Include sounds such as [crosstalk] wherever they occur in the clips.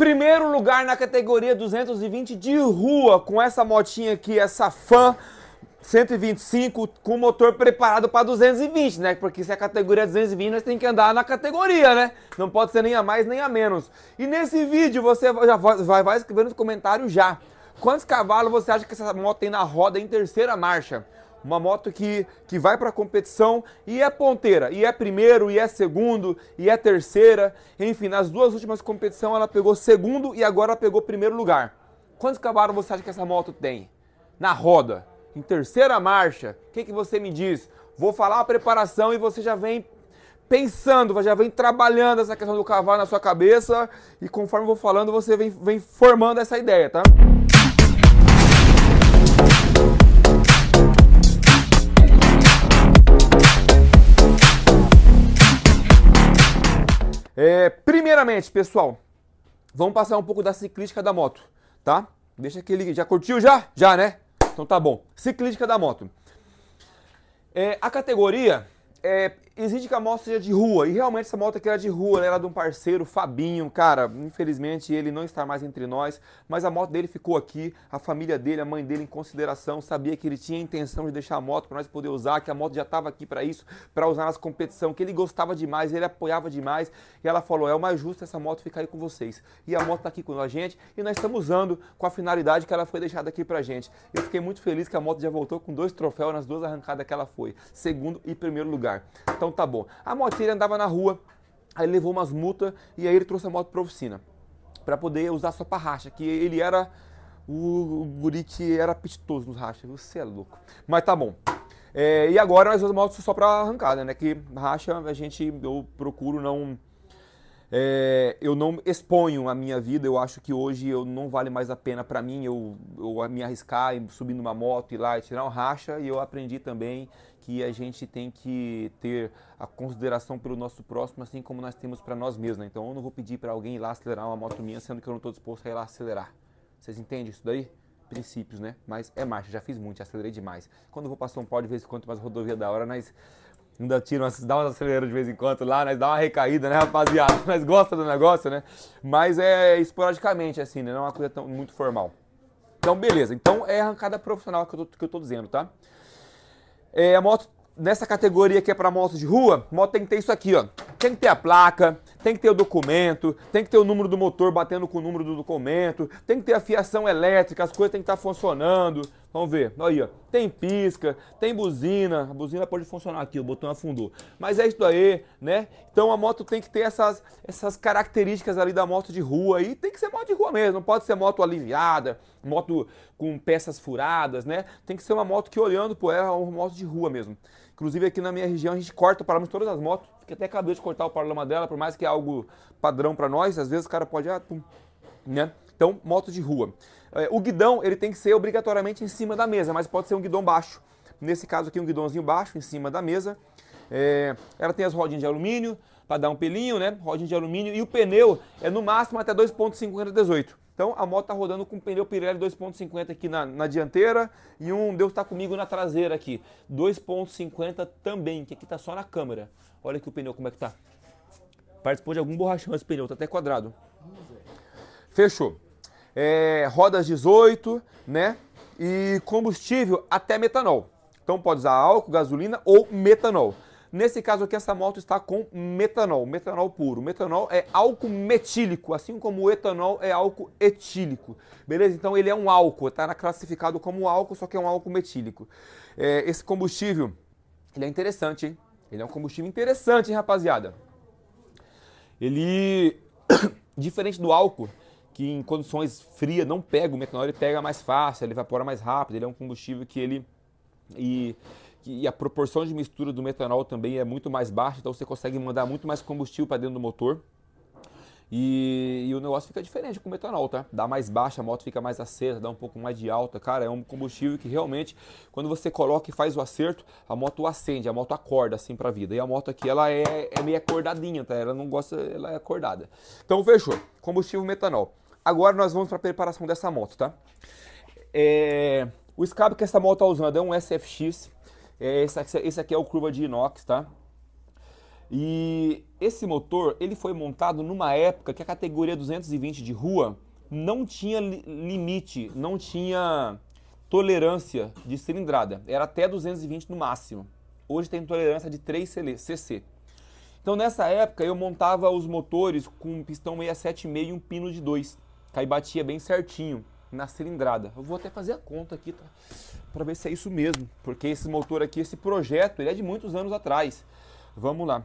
Primeiro lugar na categoria 220 de rua com essa motinha aqui, essa FAN 125 com motor preparado para 220, né? Porque se é a categoria 220, é nós tem que andar na categoria, né? Não pode ser nem a mais nem a menos. E nesse vídeo você já vai, vai escrever nos comentários já. Quantos cavalos você acha que essa moto tem na roda em terceira marcha? Uma moto que, que vai para a competição e é ponteira, e é primeiro, e é segundo, e é terceira. Enfim, nas duas últimas competições ela pegou segundo e agora pegou primeiro lugar. Quantos cavalos você acha que essa moto tem? Na roda, em terceira marcha, o que, que você me diz? Vou falar a preparação e você já vem pensando, já vem trabalhando essa questão do cavalo na sua cabeça e conforme eu vou falando, você vem, vem formando essa ideia, tá? É, primeiramente, pessoal, vamos passar um pouco da ciclística da moto, tá? Deixa aquele. Já curtiu já? Já, né? Então tá bom. Ciclística da moto. É, a categoria é, exige que a moto seja de rua. E realmente essa moto aqui era de rua, né? era é de um parceiro, Fabinho, cara. Infelizmente ele não está mais entre nós, mas a moto dele ficou aqui, a família dele, a mãe dele em consideração, sabia que ele tinha a intenção de deixar a moto para nós poder usar, que a moto já estava aqui para isso, para usar nas competições, que ele gostava demais, ele apoiava demais. E ela falou: "É o mais justo essa moto ficar aí com vocês". E a moto está aqui com a gente e nós estamos usando com a finalidade que ela foi deixada aqui para gente. Eu fiquei muito feliz que a moto já voltou com dois troféus nas duas arrancadas que ela foi, segundo e primeiro lugar. Então tá bom. A moto ele andava na rua, aí levou umas multas e aí ele trouxe a moto pra oficina para poder usar sua parracha, que ele era o, o Buriti era apetitoso nos rachas. Você é louco. Mas tá bom. É, e agora nós usamos motos só para arrancada, né? Que racha a gente eu procuro não é, eu não exponho a minha vida, eu acho que hoje eu não vale mais a pena para mim eu, eu me arriscar e subir numa moto e lá e tirar um racha. E eu aprendi também que a gente tem que ter a consideração pelo nosso próximo, assim como nós temos para nós mesmos. Né? Então eu não vou pedir para alguém ir lá acelerar uma moto minha, sendo que eu não estou disposto a ir lá acelerar. Vocês entendem isso daí? Princípios, né? Mas é marcha, já fiz muito, já acelerei demais. Quando eu vou passar um pau de vez em quando, mais rodovia da hora, nós ainda tiro, umas, dá umas aceleradas de vez em quando lá, nós dá uma recaída, né, rapaziada? [laughs] Nós gosta do negócio, né? Mas é esporadicamente, assim, né? Não é uma coisa tão, muito formal. Então, beleza. Então, é arrancada profissional que eu, tô, que eu tô dizendo, tá? É, a moto, nessa categoria que é para moto de rua, a moto tem que ter isso aqui, ó. Tem que ter a placa, tem que ter o documento, tem que ter o número do motor batendo com o número do documento, tem que ter a fiação elétrica, as coisas têm que estar tá funcionando. Vamos ver. Aí, ó. Tem pisca, tem buzina. A buzina pode funcionar aqui, o botão afundou. Mas é isso aí, né? Então a moto tem que ter essas, essas características ali da moto de rua aí. Tem que ser moto de rua mesmo. Não pode ser moto aliviada, moto com peças furadas, né? Tem que ser uma moto que olhando por ela é uma moto de rua mesmo. Inclusive aqui na minha região a gente corta o paralama de todas as motos. Fica até acabei de cortar o paralama dela, por mais que é algo padrão para nós. Às vezes o cara pode, ah, pum, né? Então, moto de rua. É, o guidão ele tem que ser obrigatoriamente em cima da mesa, mas pode ser um guidão baixo. Nesse caso aqui, um guidãozinho baixo em cima da mesa. É, ela tem as rodinhas de alumínio para dar um pelinho, né? Rodinha de alumínio e o pneu é no máximo até 2.50 18. Então a moto tá rodando com pneu Pirelli 2.50 aqui na, na, dianteira e um Deus está comigo na traseira aqui. 2.50 também, que aqui tá só na câmera. Olha aqui o pneu como é que tá. Participou de algum borrachão esse pneu, tá até quadrado. Fechou é, rodas 18, né? E combustível até metanol. Então pode usar álcool, gasolina ou metanol. Nesse caso aqui, essa moto está com metanol, metanol puro. Metanol é álcool metílico, assim como o etanol é álcool etílico. Beleza? Então ele é um álcool, está classificado como álcool, só que é um álcool metílico. É, esse combustível, ele é interessante, hein? Ele é um combustível interessante, hein, rapaziada? Ele, [coughs] diferente do álcool, que em condições frias não pega, o metanol ele pega mais fácil, ele evapora mais rápido, ele é um combustível que ele... E, e a proporção de mistura do metanol também é muito mais baixa, então você consegue mandar muito mais combustível para dentro do motor. E, e, o negócio fica diferente com o metanol, tá? Dá mais baixa, a moto fica mais acesa, dá um pouco mais de alta. Cara, é um combustível que realmente, quando você coloca e faz o acerto, a moto acende, a moto acorda assim pra vida. E a moto aqui, ela é, é meio acordadinha, tá? Ela não gosta, ela é acordada. Então, fechou. Combustível metanol. Agora nós vamos para a preparação dessa moto, tá? É, o escape que essa moto tá usando é um SFX. É, esse, aqui, esse aqui é o curva de inox, tá? E esse motor, ele foi montado numa época que a categoria 220 de rua não tinha li limite, não tinha tolerância de cilindrada. Era até 220 no máximo. Hoje tem tolerância de 3 cc. Então nessa época eu montava os motores com um pistão 675 e um pino de 2. Aí batia bem certinho na cilindrada. Eu vou até fazer a conta aqui tá? para ver se é isso mesmo, porque esse motor aqui, esse projeto, ele é de muitos anos atrás. Vamos lá.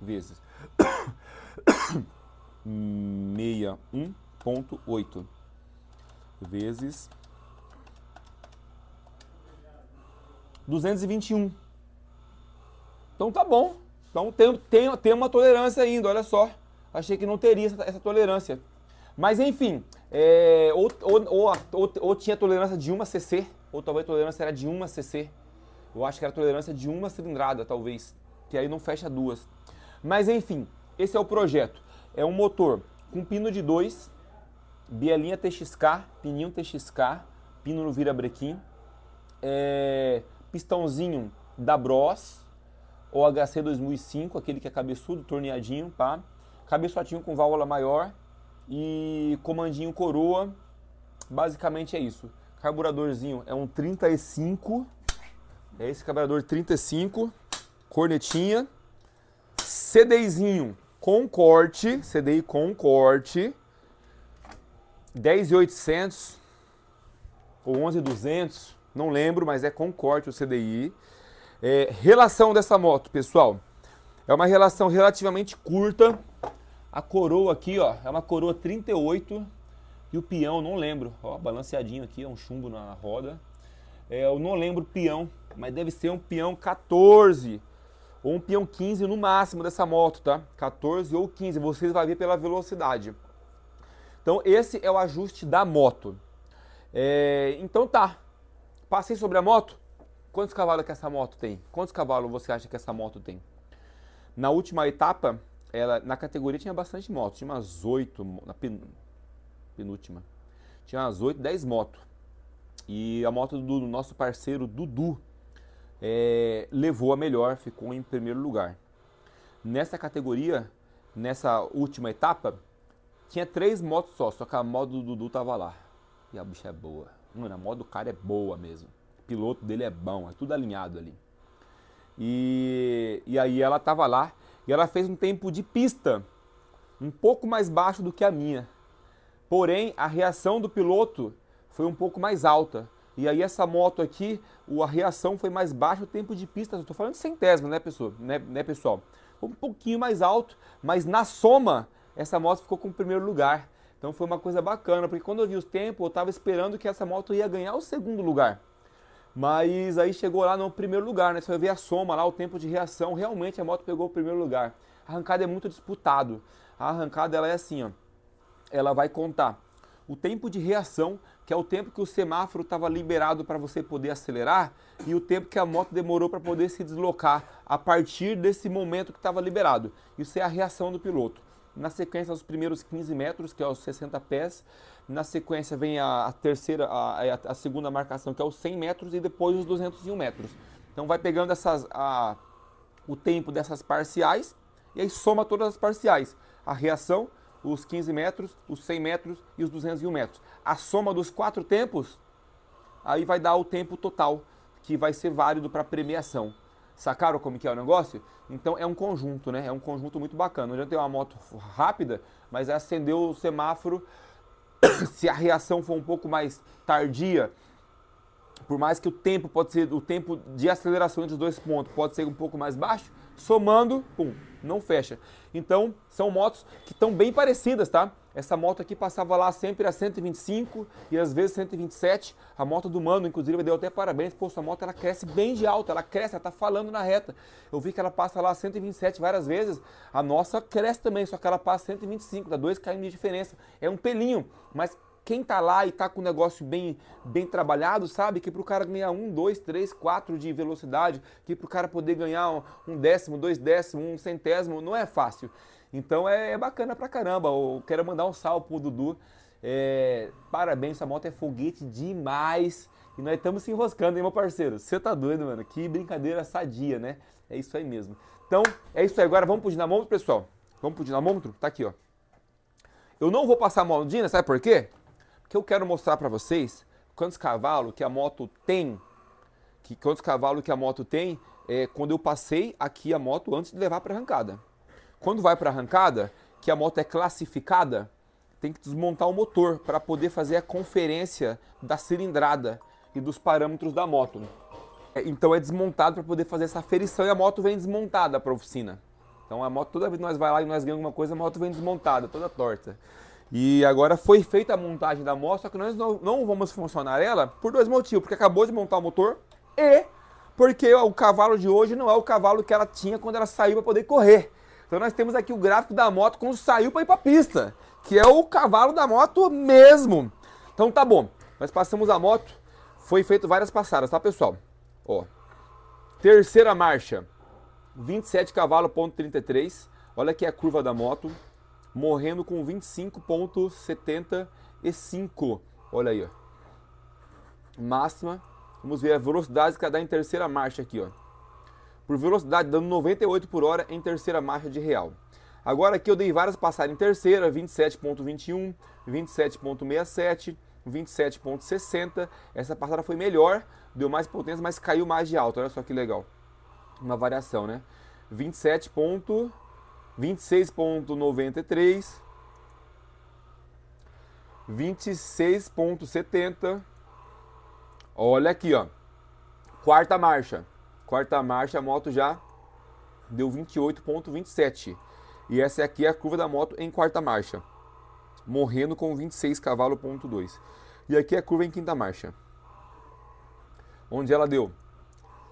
vezes 61.8 [coughs] vezes 221. Então tá bom. Então tem, tem, tem uma tolerância ainda, olha só. Achei que não teria essa, essa tolerância. Mas enfim, é, ou, ou, ou, ou, tinha tolerância de 1 cc, ou talvez a tolerância era de 1 cc. Eu acho que era tolerância de uma cilindrada, talvez. Que aí não fecha duas. Mas enfim, esse é o projeto. É um motor com pino de 2, bielinha TXK, pininho TXK, pino no virabrequim, é, pistãozinho da Bros, OHC 2005, aquele que é cabeçudo, torneadinho, pá. Cabeçotinho com válvula maior e comandinho coroa. Basicamente é isso. Carburadorzinho é um 35. É esse carburador 35. Cornetinha. CDIzinho com corte, CDI com corte, 10,800 ou 11,200, não lembro, mas é com corte o CDI. É, relação dessa moto, pessoal, é uma relação relativamente curta. A coroa aqui, ó, é uma coroa 38 e o peão, não lembro, ó, balanceadinho aqui, é um chumbo na roda. É, eu não lembro o peão, mas deve ser um peão 14 ou um peão 15 no máximo dessa moto, tá? 14 ou 15, vocês vão ver pela velocidade. Então esse é o ajuste da moto. É, então tá, passei sobre a moto, quantos cavalos que essa moto tem? Quantos cavalos você acha que essa moto tem? Na última etapa, ela na categoria tinha bastante motos, tinha umas 8, na pen, penúltima, tinha umas 8, 10 motos. E a moto do nosso parceiro Dudu, é, levou a melhor, ficou em primeiro lugar. Nessa categoria, nessa última etapa, tinha três motos só, só que a moto do Dudu tava lá. E a bicha é boa. Mano, a moto do cara é boa mesmo. O piloto dele é bom, é tudo alinhado ali. E, e aí ela tava lá e ela fez um tempo de pista um pouco mais baixo do que a minha. Porém, a reação do piloto foi um pouco mais alta. E aí essa moto aqui, a reação foi mais baixa, o tempo de pista, estou falando de centésima, né, pessoal? Né, né, pessoal? Um pouquinho mais alto, mas na soma, essa moto ficou com o primeiro lugar. Então foi uma coisa bacana, porque quando eu vi os tempos, eu estava esperando que essa moto ia ganhar o segundo lugar. Mas aí chegou lá no primeiro lugar, né? Você vai ver a soma lá, o tempo de reação, realmente a moto pegou o primeiro lugar. A arrancada é muito disputado. A arrancada ela é assim, ó. Ela vai contar o tempo de reação, que é o tempo que o semáforo estava liberado para você poder acelerar e o tempo que a moto demorou para poder se deslocar a partir desse momento que estava liberado. Isso é a reação do piloto. Na sequência, os primeiros 15 metros, que é os 60 pés. Na sequência, vem a, a terceira, a, a, segunda marcação, que é os 100 metros, e depois os 201 metros. Então, vai pegando essas, a, o tempo dessas parciais e aí soma todas as parciais. A reação, os 15 metros, os 100 metros e os 201 metros. A soma dos quatro tempos, aí vai dar o tempo total, que vai ser válido para premiação. Sacaram como que é o negócio? Então é um conjunto, né? É um conjunto muito bacana. Não adianta ter uma moto rápida, mas acendeu o semáforo. [coughs] Se a reação for um pouco mais tardia, por mais que o tempo pode ser, o tempo de aceleração entre os dois pontos pode ser um pouco mais baixo, somando, pum, não fecha. Então, são motos que estão bem parecidas, tá? Essa moto aqui passava lá sempre a 125 e às vezes 127. A moto do Mano, inclusive, deu até parabéns. Pô, sua moto ela cresce bem de alta, ela cresce, ela tá falando na reta. Eu vi que ela passa lá 127 várias vezes. A nossa cresce também, só que ela passa 125, dá 2 km de diferença. É um pelinho, mas quem tá lá e tá com o negócio bem, bem trabalhado sabe que para o cara ganhar um, dois, três, quatro de velocidade, que para o cara poder ganhar um, um décimo, dois décimos, um centésimo, não é fácil. Então é, é bacana pra caramba. Eu quero mandar um salve pro Dudu. É, parabéns, essa moto é foguete demais. E nós estamos se enroscando, hein, meu parceiro? Você tá doido, mano? Que brincadeira sadia, né? É isso aí mesmo. Então, é isso aí. Agora vamos pro dinamômetro, pessoal. Vamos pro dinamômetro? Tá aqui, ó. Eu não vou passar a maldina, sabe por quê? que eu quero mostrar para vocês quantos cavalos que a moto tem, que quantos cavalos que a moto tem é, quando eu passei aqui a moto antes de levar para arrancada. Quando vai para arrancada, que a moto é classificada, tem que desmontar o motor para poder fazer a conferência da cilindrada e dos parâmetros da moto. É, então é desmontado para poder fazer essa aferição e a moto vem desmontada para a oficina. Então a moto, toda vez que nós vai lá e nós ganhamos alguma coisa, a moto vem desmontada, toda torta. E agora foi feita a montagem da moto, só que nós não, não vamos funcionar ela por dois motivos, porque acabou de montar o motor e porque o cavalo de hoje não é o cavalo que ela tinha quando ela saiu para poder correr. Então nós temos aqui o gráfico da moto quando saiu para ir para a pista, que é o cavalo da moto mesmo. Então tá bom, nós passamos a moto, foi feito várias passadas, tá pessoal? Ó, terceira marcha, 27 cavalos ponto 33. Olha aqui a curva da moto, morrendo com 25,75. Olha aí, ó. Máxima. Vamos ver a velocidade que ela dá em terceira marcha aqui, ó. Por velocidade, dando 98 por hora em terceira marcha de real. Agora aqui eu dei várias passadas em terceira, 27.21, 27.67, 27.60. Essa passada foi melhor, deu mais potência, mas caiu mais de alto. Olha só que legal. Uma variação, né? 27. 26,93, 26,70. Olha aqui, ó. Quarta marcha. Quarta marcha, a moto já deu 28,27. E essa aqui é a curva da moto em quarta marcha. Morrendo com 26 cavalo ponto E aqui é a curva em quinta marcha. Onde ela deu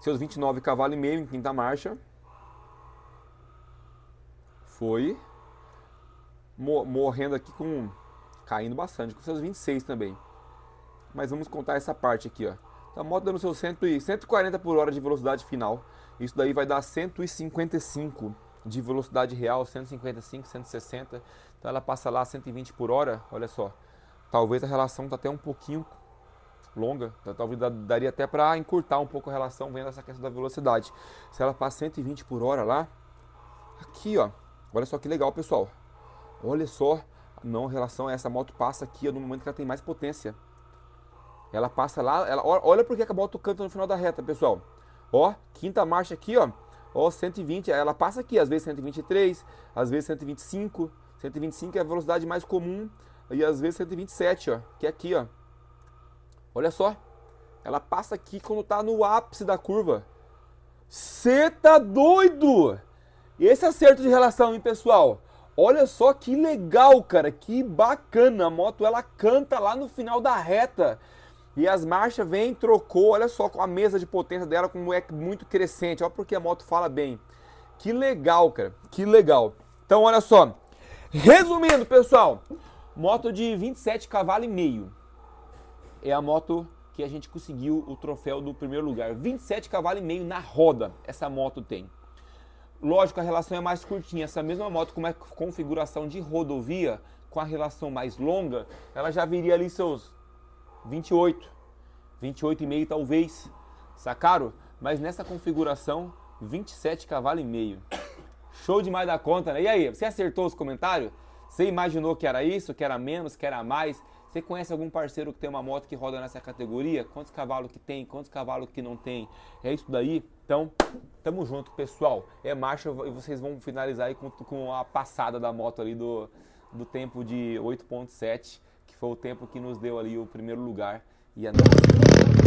seus 29 cavalos e meio em quinta marcha foi morrendo aqui com. caindo bastante, com seus 26 também. Mas vamos contar essa parte aqui, ó. Então, a moto dando seus 140 por hora de velocidade final. Isso daí vai dar 155 de velocidade real, 155, 160. Então ela passa lá 120 por hora, olha só. Talvez a relação tá até um pouquinho longa, então, talvez daria até para encurtar um pouco a relação vendo essa questão da velocidade. Se ela passa 120 por hora lá, aqui ó, Olha só que legal, pessoal. Olha só, não, em relação a essa moto passa aqui no momento que ela tem mais potência. Ela passa lá, ela, olha porque que a moto canta no final da reta, pessoal. Ó, quinta marcha aqui, ó. Ó, 120, ela passa aqui, às vezes 123, às vezes 125. 125 é a velocidade mais comum e às vezes 127, ó, que é aqui, ó. Olha só. Ela passa aqui quando tá no ápice da curva. Cê tá doido? E esse acerto de relação, hein, pessoal? Olha só que legal, cara, que bacana. A moto ela canta lá no final da reta. E as marchas vem, trocou, olha só com a mesa de potência dela como é muito crescente, olha porque a moto fala bem. Que legal, cara. Que legal. Então, olha só. Resumindo, pessoal, moto de 27 cavalos e meio. É a moto que a gente conseguiu o troféu do primeiro lugar. 27 cavalos e meio na roda essa moto tem. Lógico, a relação é mais curtinha. Essa mesma moto com é uma configuração de rodovia, com a relação mais longa, ela já viria ali seus 28, 28,5 talvez. Sacaram? Mas nessa configuração, 27 cavalos e meio. Show demais da conta, né? E aí, você acertou os comentários? Você imaginou que era isso, que era menos, que era mais? Você conhece algum parceiro que tem uma moto que roda nessa categoria? Quantos cavalos que tem? Quantos cavalos que não tem? É isso daí? Então, tamo junto, pessoal. É marcha e vocês vão finalizar aí com, com a passada da moto ali do, do tempo de 8.7, que foi o tempo que nos deu ali o primeiro lugar. E a é nossa...